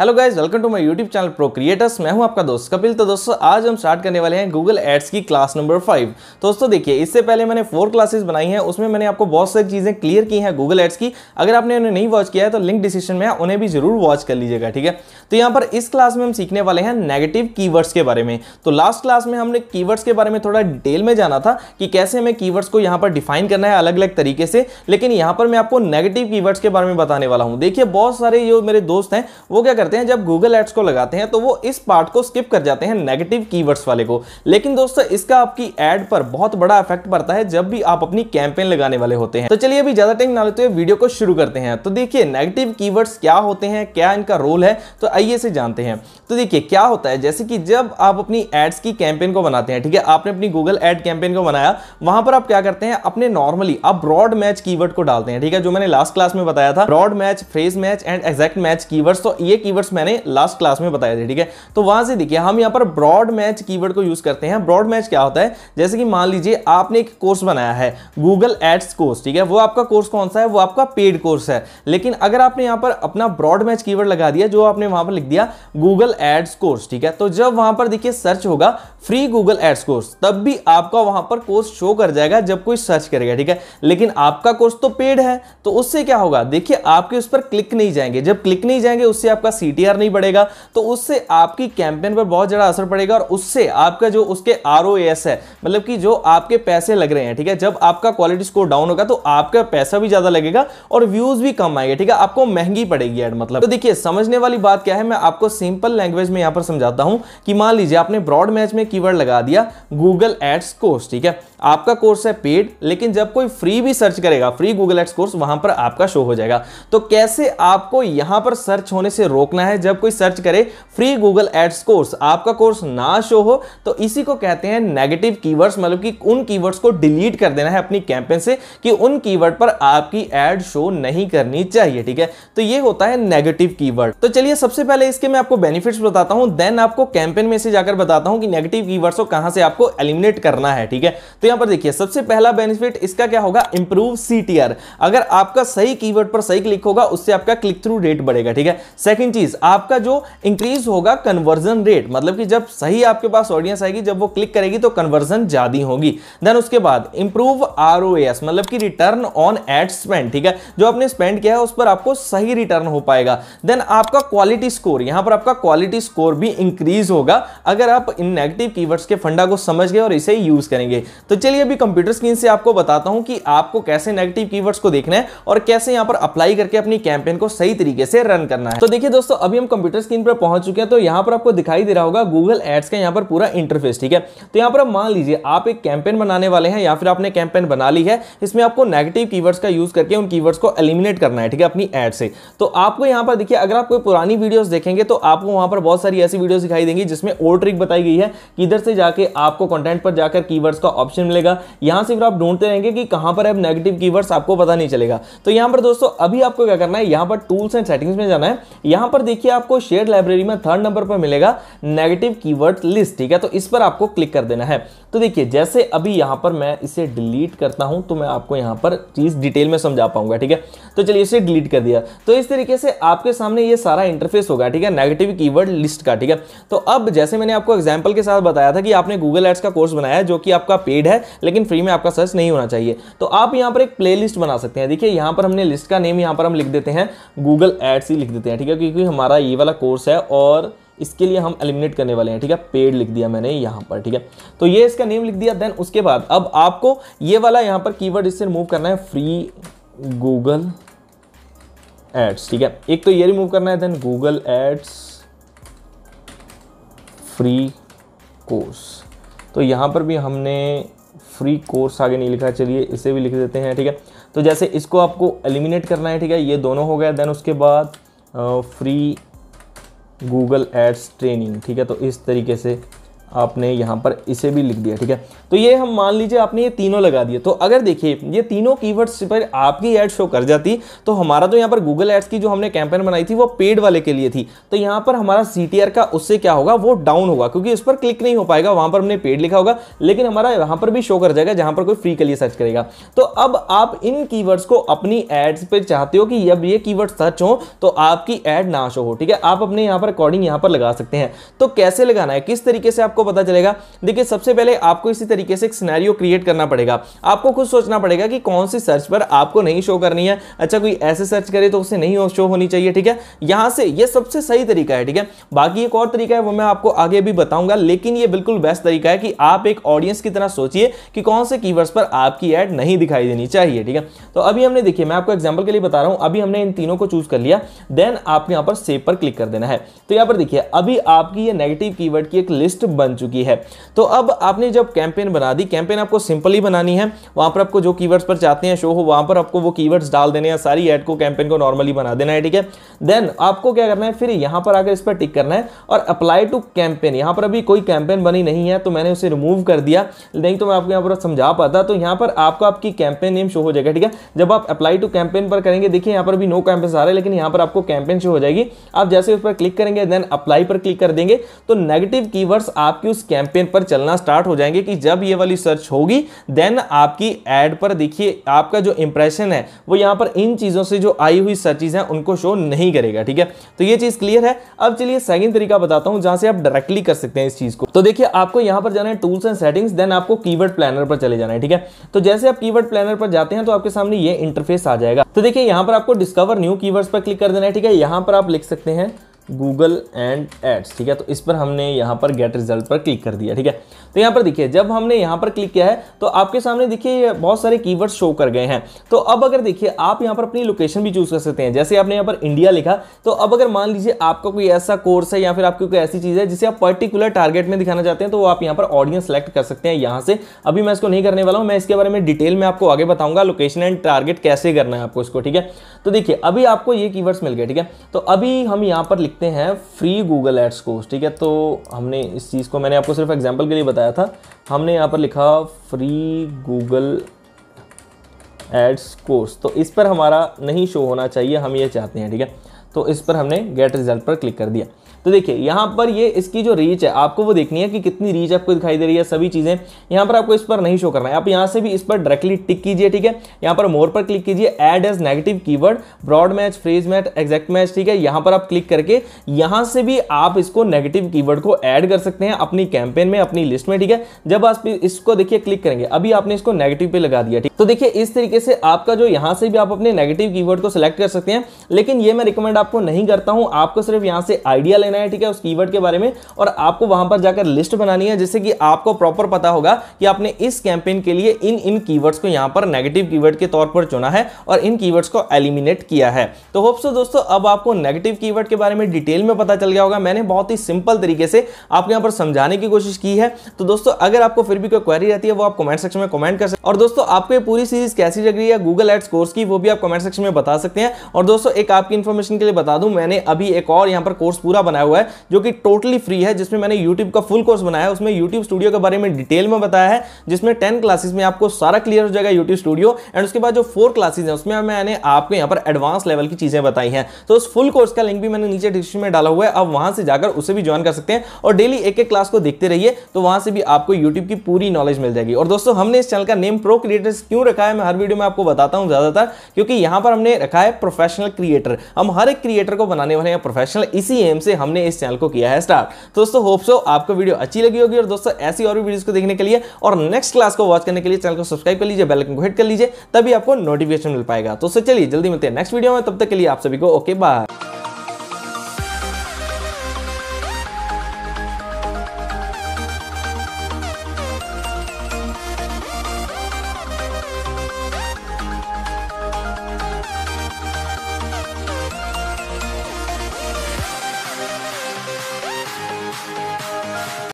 hello guys welcome to my YouTube channel pro creators मैं हूं आपका दोस्त कपिल तो दोस्तों आज हम स्टार्ट करने वाले हैं गूगल एड्स की क्लास नंबर फाइव दोस्तों देखिए इससे पहले मैंने फोर क्लासेस बनाई हैं उसमें मैंने आपको बहुत सारी चीज़ें क्लियर की हैं गूगल एड्स की अगर आपने उन्हें नहीं वॉच किया है तो लिंक डिसीशन में उन्हें भी जरूर वॉच कर लीजिएगा ठीक है तो यहाँ पर इस क्लास में हम सीखने वाले हैं नेगेटिव कीवर्ड्स के बारे में तो लास्ट क्लास में हमने कीवर्ड्स के बारे में थोड़ा डिटेल में जाना था कि कैसे हमें कीवर्ड्स को यहाँ पर डिफाइन करना है अलग अलग तरीके से लेकिन यहाँ पर मैं आपको नेगेटिव कीवर्ड्स के बारे में बताने वाला हूँ देखिए बहुत सारे जो मेरे दोस्त हैं वो क्या करते हैं जब गूगल एड्स को लगाते हैं तो वो इस पार्ट को स्किप कर जाते हैं नेगेटिव कीवर्ड्स वाले को लेकिन दोस्तों इसका आपकी एड पर बहुत बड़ा इफेक्ट पड़ता है जब भी आप अपनी कैंपेन लगाने वाले होते हैं तो चलिए अभी ज्यादा टाइम ना लेते हुए वीडियो को शुरू करते हैं तो देखिए नेगेटिव कीवर्ड्स क्या होते हैं क्या इनका रोल है तो आइए से जानते हैं तो देखिए क्या होता है जैसे कि जब आप अपनी एड्स की कैंपेन को बनाते हैं ठीक है आपने अपनी गूगल एड कैंपेन को बनाया वहां पर आप क्या करते हैं अपने नॉर्मली आप ब्रॉड मैच कीवर्ड को डालते हैं ठीक है जो मैंने लास्ट क्लास में बताया था broad match phrase match and exact match keywords तो ये कीवर्ड कीवर्ड्स मैंने लास्ट क्लास में बताए थे ठीक है तो वहां से देखिए हम यहाँ पर ब्रॉड मैच कीवर्ड को यूज करते हैं ब्रॉड मैच क्या होता है जैसे कि मान लीजिए आपने एक कोर्स बनाया है गूगल एड्स कोर्स ठीक है वो आपका कोर्स कौन सा है वो आपका पेड कोर्स है लेकिन अगर आपने यहाँ पर अपना ब्रॉड मैच कीवर्ड लगा दिया जो आपने वहां पर लिख दिया गूगल एड्स कोर्स ठीक है तो जब वहां पर देखिए सर्च होगा फ्री गूगल एड्स कोर्स तब भी आपका वहां पर कोर्स शो कर जाएगा जब कोई सर्च करेगा ठीक है लेकिन आपका कोर्स तो पेड है तो उससे क्या होगा देखिए आपके उस पर क्लिक नहीं जाएंगे जब क्लिक नहीं जाएंगे उससे आपका सी नहीं बढ़ेगा तो उससे आपकी कैंपेन पर बहुत ज़्यादा असर पड़ेगा और उससे आपका जो उसके आर है मतलब कि जो आपके पैसे लग रहे हैं ठीक है जब आपका क्वालिटी स्कोर डाउन होगा तो आपका पैसा भी ज़्यादा लगेगा और व्यूज़ भी कम आएगा ठीक है आपको महंगी पड़ेगी एड मतलब तो देखिए समझने वाली बात क्या है मैं आपको सिंपल लैंग्वेज में यहाँ पर समझाता हूँ कि मान लीजिए आपने ब्रॉड मैच में कीवर्ड लगा दिया गूगल एड्स कोर्स ठीक है आपका कोर्स है पेड लेकिन जब कोई फ्री भी सर्च करेगा फ्री गूगल एक्स कोर्स वहां पर आपका शो हो जाएगा तो कैसे आपको यहां पर सर्च होने से रोकना है जब कोई सर्च करे फ्री गूगल एड्स कोर्स आपका कोर्स ना शो हो तो इसी को कहते हैं नेगेटिव कीवर्ड्स मतलब कि उन कीवर्ड्स को डिलीट कर देना है अपनी कैंपेन से कि उन कीवर्ड पर आपकी एड शो नहीं करनी चाहिए ठीक है तो ये होता है नेगेटिव कीवर्ड तो चलिए सबसे पहले इसके मैं आपको बेनिफिट्स बताता हूं देन आपको कैंपेन में से जाकर बताता हूं कि नेगेटिव कीवर्ड्स को कहां से आपको एलिमिनेट करना है ठीक है तो यहां पर देखिए सबसे पहला बेनिफिट इसका क्या होगा इंप्रूव सीटीआर अगर आपका सही कीवर्ड पर सही क्लिक होगा उससे आपका क्लिक थ्रू रेट बढ़ेगा ठीक है सेकंड चीज आपका जो इंक्रीज होगा कन्वर्जन रेट मतलब कि जब सही आपके पास ऑडियंस आएगी जब वो क्लिक करेगी तो कन्वर्जन ज्यादा होगी देन उसके बाद इंप्रूव आर मतलब कि रिटर्न ऑन एड स्पेंड ठीक है जो आपने स्पेंड किया है उस पर आपको सही रिटर्न हो पाएगा देन आपका क्वालिटी स्कोर यहां पर आपका क्वालिटी स्कोर भी इंक्रीज होगा अगर आप इन नेगेटिव कीवर्ड्स के फंडा को समझ गए और इसे यूज करेंगे तो चलिए अभी कंप्यूटर स्क्रीन से आपको बताता हूं कि आपको कैसे नेगेटिव कीवर्ड्स को देखना है और कैसे यहां पर अप्लाई करके अपनी कैंपेन को सही तरीके से रन करना है तो देखिए दोस्तों अभी हम कंप्यूटर स्क्रीन पर पहुंच चुके हैं तो यहां पर आपको दिखाई दे रहा होगा गूगल एड्स का यहां पर पूरा इंटरफेस ठीक है तो यहां पर मान लीजिए आप एक कैंपेन बनाने वाले हैं या फिर आपने कैंपेन बना ली है इसमें आपको नेगेटिव की का यूज करके उन की को एलिमिनेट करना है ठीक है अपनी एड से तो आपको यहां पर देखिए अगर आप कोई पुरानी वीडियोस देखेंगे तो आपको वहां पर बहुत सारी ऐसी वीडियोस दिखाई देंगी जिसमें ओल्ड ट्रिक बताई गई है कि इधर से जाके आपको कंटेंट पर जाकर की का ऑप्शन मिलेगा यहां से फिर आप ढूंढते रहेंगे कि कहां पर अब नेगेटिव कीवर्ड्स आपको पता नहीं चलेगा तो यहां पर दोस्तों अभी आपको क्या करना है यहां पर टूल्स एंड सेटिंग्स में जाना है यहां पर देखिए आपको शेयर लाइब्रेरी में थर्ड नंबर पर मिलेगा नेगेटिव की लिस्ट ठीक है तो इस पर आपको क्लिक कर देना है तो देखिए जैसे अभी यहां पर मैं इसे डिलीट करता हूं तो मैं आपको यहां पर चीज़ डिटेल में समझा पाऊंगा ठीक है तो चलिए इसे डिलीट कर दिया तो इस तरीके से आपके सामने ये सारा इंटरफेस होगा ठीक है नेगेटिव कीवर्ड लिस्ट का ठीक है तो अब जैसे मैंने आपको एग्जाम्पल के साथ बताया था कि आपने गूगल एड्स का कोर्स बनाया जो कि आपका पेड है लेकिन फ्री में आपका सर्च नहीं होना चाहिए तो आप यहाँ पर एक प्लेलिस्ट बना सकते हैं देखिए यहाँ पर हमने लिस्ट का नेम यहाँ पर हम लिख देते हैं गूगल एड्स ही लिख देते हैं ठीक है क्योंकि हमारा ये वाला कोर्स है और इसके लिए हम एलिमिनेट करने वाले हैं ठीक है पेड लिख दिया मैंने यहाँ पर ठीक है तो ये इसका नेम लिख दिया देन उसके बाद अब आपको ये वाला यहाँ पर कीवर्ड इससे रिमूव करना है फ्री गूगल एड्स ठीक है एक तो ये रिमूव करना है then Google ads free course तो यहाँ पर भी हमने फ्री कोर्स आगे नहीं लिखा चलिए इसे भी लिख देते हैं ठीक है तो जैसे इसको आपको एलिमिनेट करना है ठीक है ये दोनों हो गया देन उसके बाद फ्री गूगल एड्स ट्रेनिंग ठीक है तो इस तरीके से आपने यहाँ पर इसे भी लिख दिया ठीक है तो ये हम मान लीजिए आपने ये तीनों लगा दिए तो अगर देखिए ये तीनों कीवर्ड्स पर आपकी ऐड शो कर जाती तो हमारा तो यहाँ पर गूगल एड्स की जो हमने कैंपेन बनाई थी वो पेड वाले के लिए थी तो यहाँ पर हमारा सी का उससे क्या होगा वो डाउन होगा क्योंकि उस पर क्लिक नहीं हो पाएगा वहाँ पर हमने पेड लिखा होगा लेकिन हमारा यहाँ पर भी शो कर जाएगा जहाँ पर कोई फ्री के लिए सर्च करेगा तो अब आप इन की को अपनी एड्स पर चाहते हो कि जब ये कीवर्ड सर्च हो तो आपकी एड ना शो हो ठीक है आप अपने यहाँ पर अकॉर्डिंग यहाँ पर लगा सकते हैं तो कैसे लगाना है किस तरीके से आपको आपको पता चलेगा देखिए सबसे पहले आपको इसी तरीके से एक सिनेरियो क्रिएट करना पड़ेगा आपको खुद सोचना पड़ेगा कि कौन सी सर्च पर आपको नहीं शो करनी है अच्छा कोई ऐसे सर्च करे तो उसे नहीं शो होनी चाहिए ठीक है यहां से यह सबसे सही तरीका है ठीक है बाकी एक और तरीका है वो मैं आपको आगे भी बताऊंगा लेकिन यह बिल्कुल बेस्ट तरीका है कि आप एक ऑडियंस की तरह सोचिए कि कौन से की पर आपकी एड नहीं दिखाई देनी चाहिए ठीक है तो अभी हमने देखिए मैं आपको एग्जाम्पल के लिए बता रहा हूं अभी हमने इन तीनों को चूज कर लिया देन आपको यहां पर सेव पर क्लिक कर देना है तो यहां पर देखिए अभी आपकी ये नेगेटिव कीवर्ड की एक लिस्ट बन बन चुकी है तो अब आपने जब कैंपेन बना दी कैंपेन आपको सिंपली बनानी है वहां पर आपको जो कीवर्ड्स पर चाहते हैं शो हो वहां पर आपको वो कीवर्ड्स डाल देने हैं सारी एड को कैंपेन को नॉर्मली बना देना है ठीक है देन आपको क्या करना है फिर यहां पर आकर इस पर टिक करना है और अप्लाई टू कैंपेन यहां पर अभी कोई कैंपेन बनी नहीं है तो मैंने उसे रिमूव कर दिया नहीं तो मैं आपको यहां पर समझा पाता तो यहां पर आपको आपकी कैंपेन नेम शो हो जाएगा ठीक है जब आप अप्लाई टू कैंपेन पर करेंगे देखिए यहां पर भी नो कैंपेन आ रहे है लेकिन यहां पर आपको कैंपेन शो हो जाएगी आप जैसे उस पर क्लिक करेंगे देन अप्लाई पर क्लिक कर देंगे तो नेगेटिव कीवर्ड्स आप आपके उस कैंपेन पर चलना स्टार्ट हो जाएंगे कि जब ये वाली सर्च होगी देन आपकी एड पर देखिए आपका जो इंप्रेशन है वो यहाँ पर इन चीज़ों से जो आई हुई सर्चिज हैं उनको शो नहीं करेगा ठीक है तो ये चीज़ क्लियर है अब चलिए सेकेंड तरीका बताता हूँ जहाँ से आप डायरेक्टली कर सकते हैं इस चीज़ को तो देखिए आपको यहाँ पर जाना है टूल्स एंड सेटिंग्स देन आपको कीवर्ड प्लानर पर चले जाना है ठीक है तो जैसे आप कीवर्ड प्लानर पर जाते हैं तो आपके सामने ये इंटरफेस आ जाएगा तो देखिए यहाँ पर आपको डिस्कवर न्यू कीवर्ड्स पर क्लिक कर देना है ठीक है यहाँ पर आप लिख सकते हैं गूगल एंड एड्स ठीक है तो इस पर हमने यहाँ पर गेट रिजल्ट पर क्लिक कर दिया ठीक है तो यहाँ पर देखिए जब हमने यहाँ पर क्लिक किया है तो आपके सामने देखिए बहुत सारे कीवर्ड शो कर गए हैं तो अब अगर देखिए आप यहाँ पर अपनी लोकेशन भी चूज़ कर सकते हैं जैसे आपने यहाँ पर इंडिया लिखा तो अब अगर मान लीजिए आपका कोई ऐसा कोर्स है या फिर आपकी कोई ऐसी चीज़ है जिसे आप पर्टिकुलर टारगेट में दिखाना चाहते हैं तो आप यहाँ पर ऑडियंस सेलेक्ट कर सकते हैं यहाँ से अभी मैं इसको नहीं करने वाला हूँ मैं इसके बारे में डिटेल में आपको आगे बताऊंगा लोकेशन एंड टारगेट कैसे करना है आपको इसको ठीक है तो देखिए अभी आपको ये कीवर्ड्स मिल गए ठीक है तो अभी हम यहाँ पर लिख देखते हैं फ्री गूगल एड्स को ठीक है तो हमने इस चीज़ को मैंने आपको सिर्फ एग्जाम्पल के लिए बताया था हमने यहाँ पर लिखा फ्री गूगल एड्स कोर्स तो इस पर हमारा नहीं शो होना चाहिए हम ये चाहते हैं ठीक है तो इस पर हमने गेट रिजल्ट पर क्लिक कर दिया तो देखिए यहाँ पर ये इसकी जो रीच है आपको वो देखनी है कि कितनी रीच आपको दिखाई दे रही है सभी चीज़ें यहाँ पर आपको इस पर नहीं शो करना है आप यहाँ से भी इस पर डायरेक्टली टिक कीजिए ठीक है यहाँ पर मोर पर क्लिक कीजिए add as negative keyword broad match phrase match exact match ठीक है यहाँ पर आप क्लिक करके यहाँ से भी आप इसको नेगेटिव की को ऐड कर सकते हैं अपनी कैंपेन में अपनी लिस्ट में ठीक है जब आप इसको देखिए क्लिक करेंगे अभी आपने इसको नेगेटिव पे लगा दिया ठीक तो देखिए इस तरीके से आपका जो यहाँ से भी आप अपने नेगेटिव की को सिलेक्ट कर सकते हैं लेकिन ये मैं रिकमेंड आपको नहीं करता हूँ आपको सिर्फ यहाँ से आइडिया लेना है ठीक है उस कीवर्ड के बारे में और आपको वहां पर जाकर लिस्ट बनानी है जिससे कि आपको प्रॉपर पता होगा कि आपने इस कैंपेन के लिए इन इन कीवर्ड्स को यहां पर नेगेटिव कीवर्ड के तौर पर चुना है और इन कीवर्ड्स को एलिमिनेट किया है तो होप सो दोस्तों अब आपको नेगेटिव कीवर्ड के बारे में डिटेल में पता चल गया होगा मैंने बहुत ही सिंपल तरीके से आपको यहां पर समझाने की कोशिश की है तो दोस्तों अगर आपको फिर भी कोई क्वेरी रहती है वो आप कमेंट सेक्शन में कमेंट कर सकते और दोस्तों आपको पूरी सीरीज कैसी लग रही है गूगल एड्स कोर्स की वो भी आप कमेंट सेक्शन में बता सकते हैं और दोस्तों एक आपकी इन्फॉर्मेशन के लिए बता दूं मैंने अभी एक और यहां पर कोर्स पूरा बनाया बनाया हुआ है जो कि टोटली फ्री है जिसमें मैंने यूट्यूब का फुल कोर्स बनाया है उसमें यूट्यूब स्टूडियो के बारे में डिटेल में बताया है जिसमें टेन क्लासेस में आपको सारा क्लियर हो जाएगा यूट्यूब स्टूडियो एंड उसके बाद जो फोर क्लासेज हैं उसमें मैंने आपको यहाँ पर एडवांस लेवल की चीज़ें बताई हैं तो उस फुल कोर्स का लिंक भी मैंने नीचे डिस्क्रिप्शन में डाला हुआ है आप वहाँ से जाकर उसे भी ज्वाइन कर सकते हैं और डेली एक एक क्लास को देखते रहिए तो वहाँ से भी आपको यूट्यूब की पूरी नॉलेज मिल जाएगी और दोस्तों हमने इस चैनल का नेम प्रो क्रिएटर्स क्यों रखा है मैं हर वीडियो में आपको बताता हूँ ज़्यादातर क्योंकि यहाँ पर हमने रखा है प्रोफेशनल क्रिएटर हम हर एक क्रिएटर को बनाने वाले हैं प्रोफेशनल इसी एम से हम हमने इस चैनल को किया है स्टार्ट तो दोस्तों होप सो आपको वीडियो अच्छी लगी होगी और दोस्तों ऐसी और भी वीडियोस को देखने के लिए और नेक्स्ट क्लास को वॉच करने के लिए चैनल को सब्सक्राइब कर लीजिए बेलकन को हिट कर लीजिए तभी आपको नोटिफिकेशन मिल पाएगा तो चलिए जल्दी मिलते हैं नेक्स्ट वीडियो में तब तक के लिए आप सभी को ओके बाय